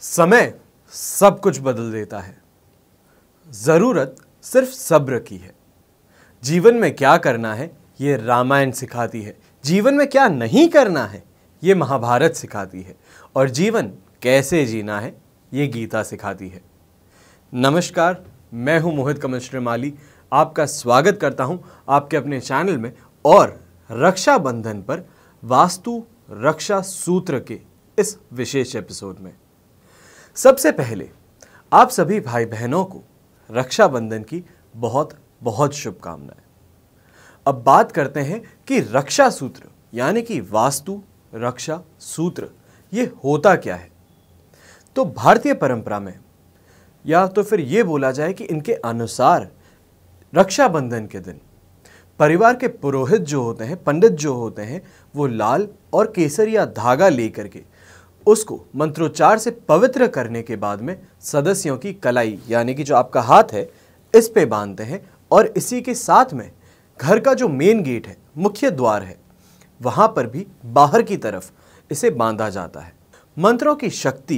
समय सब कुछ बदल देता है ज़रूरत सिर्फ सब्र की है जीवन में क्या करना है ये रामायण सिखाती है जीवन में क्या नहीं करना है ये महाभारत सिखाती है और जीवन कैसे जीना है ये गीता सिखाती है नमस्कार मैं हूं मोहित कमल श्रीमाली आपका स्वागत करता हूं आपके अपने चैनल में और रक्षाबंधन पर वास्तु रक्षा सूत्र के इस विशेष एपिसोड में सबसे पहले आप सभी भाई बहनों को रक्षाबंधन की बहुत बहुत शुभकामनाएं अब बात करते हैं कि रक्षा सूत्र यानी कि वास्तु रक्षा सूत्र ये होता क्या है तो भारतीय परंपरा में या तो फिर ये बोला जाए कि इनके अनुसार रक्षाबंधन के दिन परिवार के पुरोहित जो होते हैं पंडित जो होते हैं वो लाल और केसरिया धागा लेकर के उसको मंत्रोच्चार से पवित्र करने के बाद में सदस्यों की कलाई यानी कि जो आपका हाथ है इस पे बांधते हैं और इसी के साथ में घर का जो मेन गेट है मुख्य द्वार है वहाँ पर भी बाहर की तरफ इसे बांधा जाता है मंत्रों की शक्ति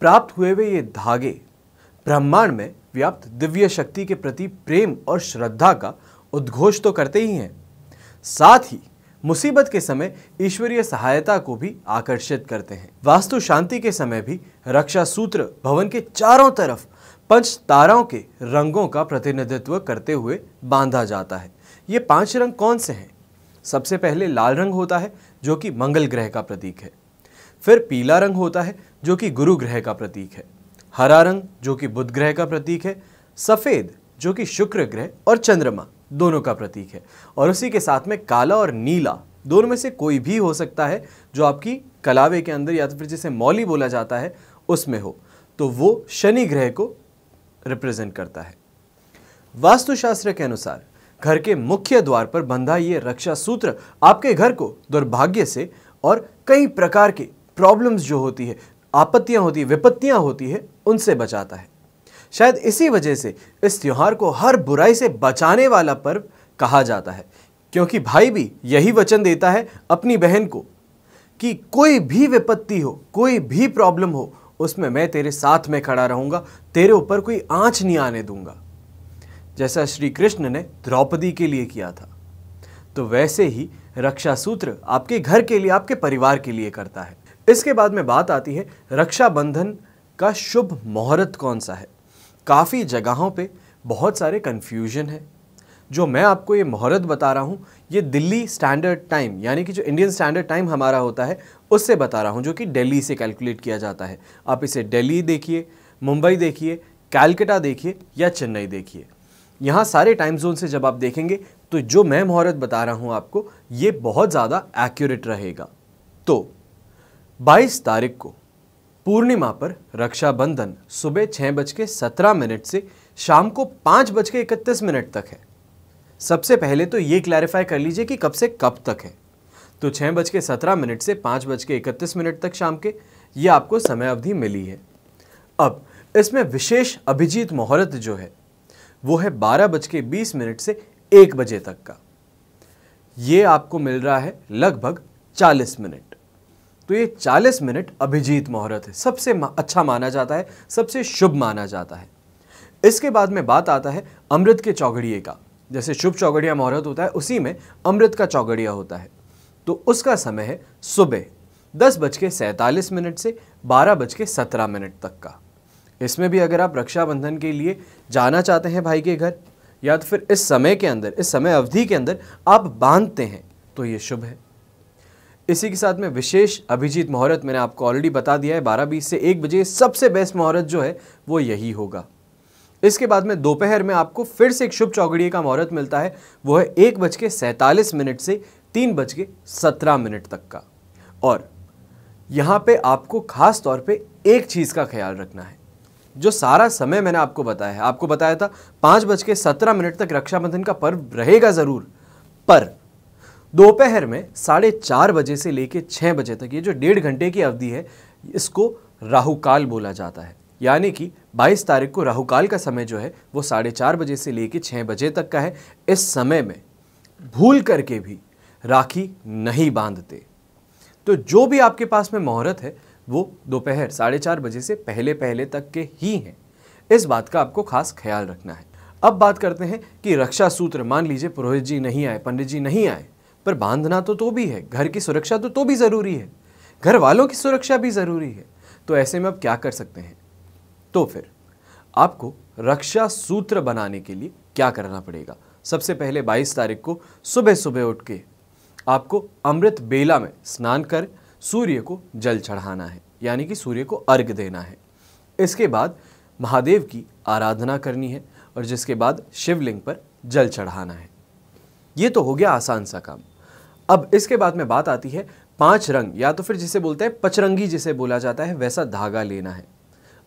प्राप्त हुए हुए ये धागे ब्रह्मांड में व्याप्त दिव्य शक्ति के प्रति प्रेम और श्रद्धा का उद्घोष तो करते ही हैं साथ ही मुसीबत के समय ईश्वरीय सहायता को भी आकर्षित करते हैं वास्तु शांति के समय भी रक्षा सूत्र भवन के चारों तरफ पंच ताराओं के रंगों का प्रतिनिधित्व करते हुए बांधा जाता है ये पांच रंग कौन से हैं सबसे पहले लाल रंग होता है जो कि मंगल ग्रह का प्रतीक है फिर पीला रंग होता है जो कि गुरु ग्रह का प्रतीक है हरा रंग जो कि बुध ग्रह का प्रतीक है सफ़ेद जो कि शुक्र ग्रह और चंद्रमा दोनों का प्रतीक है और उसी के साथ में काला और नीला दोनों में से कोई भी हो सकता है जो आपकी कलावे के अंदर या तो फिर जिसे मौली बोला जाता है उसमें हो तो वो शनि ग्रह को रिप्रेजेंट करता है वास्तुशास्त्र के अनुसार घर के मुख्य द्वार पर बंधा ये रक्षा सूत्र आपके घर को दुर्भाग्य से और कई प्रकार के प्रॉब्लम्स जो होती है आपत्तियां होती है विपत्तियां होती है उनसे बचाता है शायद इसी वजह से इस त्यौहार को हर बुराई से बचाने वाला पर्व कहा जाता है क्योंकि भाई भी यही वचन देता है अपनी बहन को कि कोई भी विपत्ति हो कोई भी प्रॉब्लम हो उसमें मैं तेरे साथ में खड़ा रहूंगा तेरे ऊपर कोई आँच नहीं आने दूंगा जैसा श्री कृष्ण ने द्रौपदी के लिए किया था तो वैसे ही रक्षा सूत्र आपके घर के लिए आपके परिवार के लिए करता है इसके बाद में बात आती है रक्षाबंधन का शुभ मुहूर्त कौन सा है काफ़ी जगहों पे बहुत सारे कन्फ्यूजन है जो मैं आपको ये मुहूर्त बता रहा हूँ ये दिल्ली स्टैंडर्ड टाइम यानी कि जो इंडियन स्टैंडर्ड टाइम हमारा होता है उससे बता रहा हूँ जो कि दिल्ली से कैलकुलेट किया जाता है आप इसे दिल्ली देखिए मुंबई देखिए कैलकटा देखिए या चेन्नई देखिए यहाँ सारे टाइम जोन से जब आप देखेंगे तो जो मैं मुहूर्त बता रहा हूँ आपको ये बहुत ज़्यादा एक्यूरेट रहेगा तो 22 तारीख को पूर्णिमा पर रक्षाबंधन सुबह छः बज के सत्रह मिनट से शाम को पाँच बज के इकतीस मिनट तक है सबसे पहले तो ये क्लैरिफाई कर लीजिए कि कब से कब तक है तो छः बज के सत्रह मिनट से पाँच बज के इकतीस मिनट तक शाम के ये आपको समय अवधि मिली है अब इसमें विशेष अभिजीत मुहूर्त जो है वो है बारह बज के बीस मिनट से एक बजे तक का ये आपको मिल रहा है लगभग चालीस मिनट तो ये 40 मिनट अभिजीत मुहूर्त है सबसे अच्छा माना जाता है सबसे शुभ माना जाता है इसके बाद में बात आता है अमृत के चौगड़िए का जैसे शुभ चौगड़िया मुहूर्त होता है उसी में अमृत का चौगड़िया होता है तो उसका समय है सुबह दस बज के सैंतालीस मिनट से बारह बज के सत्रह मिनट तक का इसमें भी अगर आप रक्षाबंधन के लिए जाना चाहते हैं भाई के घर या तो फिर इस समय के अंदर इस समय अवधि के अंदर आप बांधते हैं तो ये शुभ है इसी के साथ में विशेष अभिजीत मुहूर्त मैंने आपको ऑलरेडी बता दिया है बारह बीस से एक बजे सबसे बेस्ट मुहूर्त जो है वो यही होगा इसके बाद में दोपहर में आपको फिर से एक शुभ चौगड़िए का मुहूर्त मिलता है वो है एक बज के सैंतालीस मिनट से तीन बज के सत्रह मिनट तक का और यहाँ पे आपको खास तौर पे एक चीज़ का ख्याल रखना है जो सारा समय मैंने आपको बताया है आपको बताया था पाँच बज के सत्रह मिनट तक रक्षाबंधन का पर्व रहेगा ज़रूर पर दोपहर में साढ़े चार बजे से लेकर छः बजे तक ये जो डेढ़ घंटे की अवधि है इसको राहुकाल बोला जाता है यानी कि 22 तारीख को राहुकाल का समय जो है वो साढ़े चार बजे से लेकर छः बजे तक का है इस समय में भूल करके भी राखी नहीं बांधते तो जो भी आपके पास में मुहूर्त है वो दोपहर साढ़े चार बजे से पहले पहले तक के ही हैं इस बात का आपको खास ख्याल रखना है अब बात करते हैं कि रक्षा सूत्र मान लीजिए पुरोहित जी नहीं आए पंडित जी नहीं आए पर बांधना तो तो भी है घर की सुरक्षा तो तो भी ज़रूरी है घर वालों की सुरक्षा भी ज़रूरी है तो ऐसे में आप क्या कर सकते हैं तो फिर आपको रक्षा सूत्र बनाने के लिए क्या करना पड़ेगा सबसे पहले 22 तारीख को सुबह सुबह उठ के आपको अमृत बेला में स्नान कर सूर्य को जल चढ़ाना है यानी कि सूर्य को अर्घ देना है इसके बाद महादेव की आराधना करनी है और जिसके बाद शिवलिंग पर जल चढ़ाना है ये तो हो गया आसान सा काम अब इसके बाद में बात आती है पांच रंग या तो फिर जिसे बोलते हैं पचरंगी जिसे बोला जाता है वैसा धागा लेना है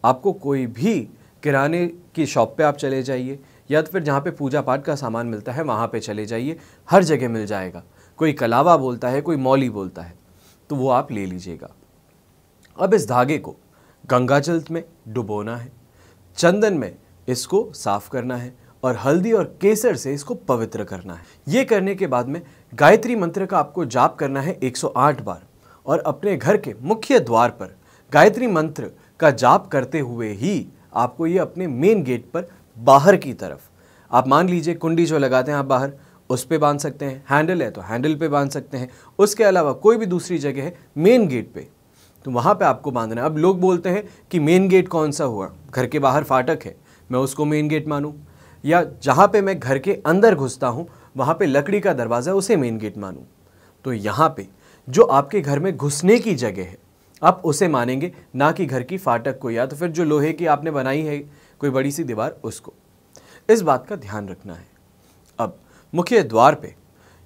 आपको कोई भी किराने की शॉप पे आप चले जाइए या तो फिर जहाँ पे पूजा पाठ का सामान मिलता है वहाँ पे चले जाइए हर जगह मिल जाएगा कोई कलावा बोलता है कोई मौली बोलता है तो वो आप ले लीजिएगा अब इस धागे को गंगा जल में डुबोना है चंदन में इसको साफ करना है और हल्दी और केसर से इसको पवित्र करना है ये करने के बाद में गायत्री मंत्र का आपको जाप करना है 108 बार और अपने घर के मुख्य द्वार पर गायत्री मंत्र का जाप करते हुए ही आपको ये अपने मेन गेट पर बाहर की तरफ आप मान लीजिए कुंडी जो लगाते हैं आप बाहर उस पे बांध सकते हैं हैंडल है तो हैंडल पे बांध सकते हैं उसके अलावा कोई भी दूसरी जगह है मेन गेट पे तो वहाँ पे आपको बांधना है अब लोग बोलते हैं कि मेन गेट कौन सा हुआ घर के बाहर फाटक है मैं उसको मेन गेट मानूँ या जहाँ पे मैं घर के अंदर घुसता हूँ वहाँ पे लकड़ी का दरवाज़ा उसे मेन गेट मानूँ तो यहाँ पे जो आपके घर में घुसने की जगह है आप उसे मानेंगे ना कि घर की फाटक को या तो फिर जो लोहे की आपने बनाई है कोई बड़ी सी दीवार उसको इस बात का ध्यान रखना है अब मुख्य द्वार पे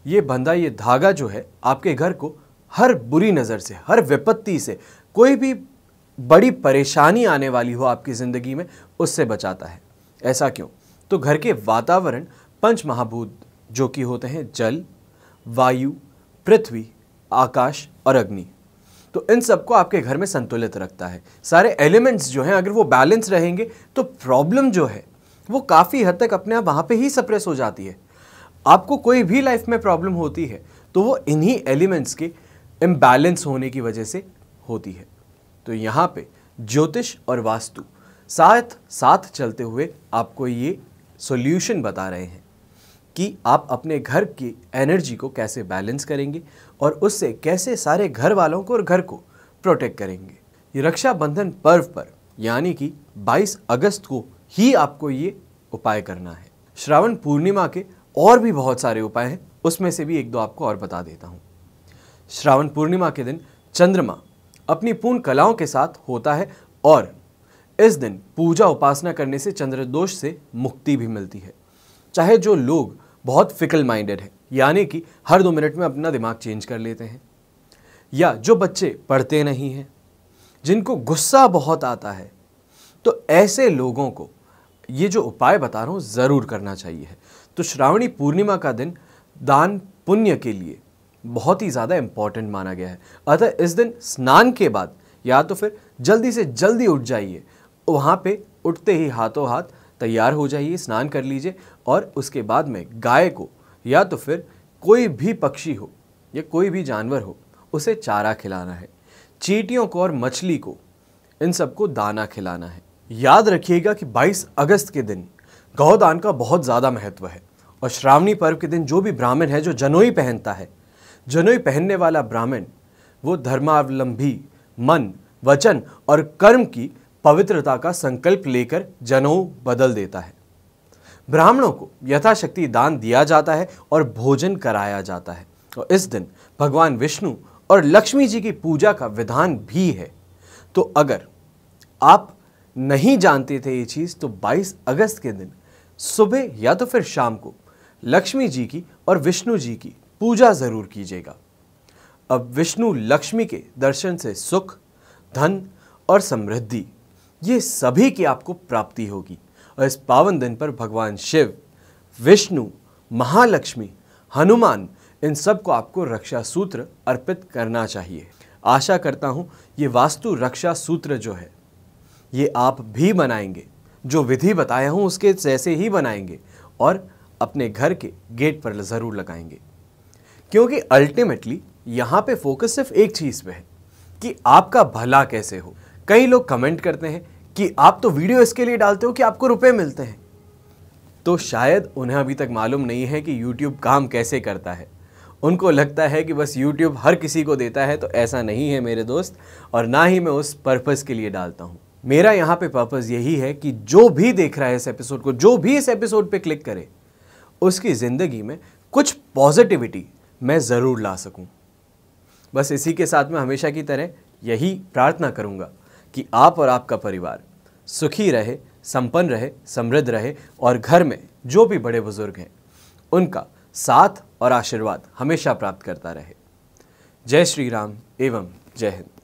ये बंदा ये धागा जो है आपके घर को हर बुरी नज़र से हर विपत्ति से कोई भी बड़ी परेशानी आने वाली हो आपकी ज़िंदगी में उससे बचाता है ऐसा क्यों तो घर के वातावरण पंच महाभूत जो कि होते हैं जल वायु पृथ्वी आकाश और अग्नि तो इन सबको आपके घर में संतुलित रखता है सारे एलिमेंट्स जो हैं अगर वो बैलेंस रहेंगे तो प्रॉब्लम जो है वो काफ़ी हद तक अपने आप वहाँ पे ही सप्रेस हो जाती है आपको कोई भी लाइफ में प्रॉब्लम होती है तो वो इन्हीं एलिमेंट्स के इम्बैलेंस होने की वजह से होती है तो यहाँ पे ज्योतिष और वास्तु साथ साथ चलते हुए आपको ये सॉल्यूशन बता रहे हैं कि आप अपने घर की एनर्जी को कैसे बैलेंस करेंगे और उससे कैसे सारे घर वालों को और घर को प्रोटेक्ट करेंगे ये रक्षाबंधन पर्व पर यानी कि 22 अगस्त को ही आपको ये उपाय करना है श्रावण पूर्णिमा के और भी बहुत सारे उपाय हैं उसमें से भी एक दो आपको और बता देता हूँ श्रावण पूर्णिमा के दिन चंद्रमा अपनी पूर्ण कलाओं के साथ होता है और इस दिन पूजा उपासना करने से चंद्रदोष से मुक्ति भी मिलती है चाहे जो लोग बहुत फिकल माइंडेड है यानी कि हर दो मिनट में अपना दिमाग चेंज कर लेते हैं या जो बच्चे पढ़ते नहीं हैं जिनको गुस्सा बहुत आता है तो ऐसे लोगों को ये जो उपाय बता रहा हूँ ज़रूर करना चाहिए तो श्रावणी पूर्णिमा का दिन दान पुण्य के लिए बहुत ही ज़्यादा इम्पॉर्टेंट माना गया है अतः इस दिन स्नान के बाद या तो फिर जल्दी से जल्दी उठ जाइए वहाँ पे उठते ही हाथों हाथ तैयार हो जाइए स्नान कर लीजिए और उसके बाद में गाय को या तो फिर कोई भी पक्षी हो या कोई भी जानवर हो उसे चारा खिलाना है चीटियों को और मछली को इन सबको दाना खिलाना है याद रखिएगा कि 22 अगस्त के दिन गौदान का बहुत ज़्यादा महत्व है और श्रावणी पर्व के दिन जो भी ब्राह्मण है जो जनोई पहनता है जनोई पहनने वाला ब्राह्मण वो धर्मावलंबी मन वचन और कर्म की पवित्रता का संकल्प लेकर जनों बदल देता है ब्राह्मणों को यथाशक्ति दान दिया जाता है और भोजन कराया जाता है और इस दिन भगवान विष्णु और लक्ष्मी जी की पूजा का विधान भी है तो अगर आप नहीं जानते थे ये चीज़ तो 22 अगस्त के दिन सुबह या तो फिर शाम को लक्ष्मी जी की और विष्णु जी की पूजा ज़रूर कीजिएगा अब विष्णु लक्ष्मी के दर्शन से सुख धन और समृद्धि ये सभी की आपको प्राप्ति होगी और इस पावन दिन पर भगवान शिव विष्णु महालक्ष्मी हनुमान इन सब को आपको रक्षा सूत्र अर्पित करना चाहिए आशा करता हूँ ये वास्तु रक्षा सूत्र जो है ये आप भी बनाएंगे जो विधि बताया हूँ उसके जैसे ही बनाएंगे और अपने घर के गेट पर ज़रूर लगाएंगे क्योंकि अल्टीमेटली यहाँ पे फोकस सिर्फ एक चीज़ पे है कि आपका भला कैसे हो कई लोग कमेंट करते हैं कि आप तो वीडियो इसके लिए डालते हो कि आपको रुपए मिलते हैं तो शायद उन्हें अभी तक मालूम नहीं है कि यूट्यूब काम कैसे करता है उनको लगता है कि बस यूट्यूब हर किसी को देता है तो ऐसा नहीं है मेरे दोस्त और ना ही मैं उस पर्पज़ के लिए डालता हूँ मेरा यहाँ पे पर्पज़ यही है कि जो भी देख रहा है इस एपिसोड को जो भी इस एपिसोड पे क्लिक करे उसकी ज़िंदगी में कुछ पॉजिटिविटी मैं ज़रूर ला सकूँ बस इसी के साथ मैं हमेशा की तरह यही प्रार्थना करूँगा कि आप और आपका परिवार सुखी रहे संपन्न रहे समृद्ध रहे और घर में जो भी बड़े बुजुर्ग हैं उनका साथ और आशीर्वाद हमेशा प्राप्त करता रहे जय श्री राम एवं जय हिंद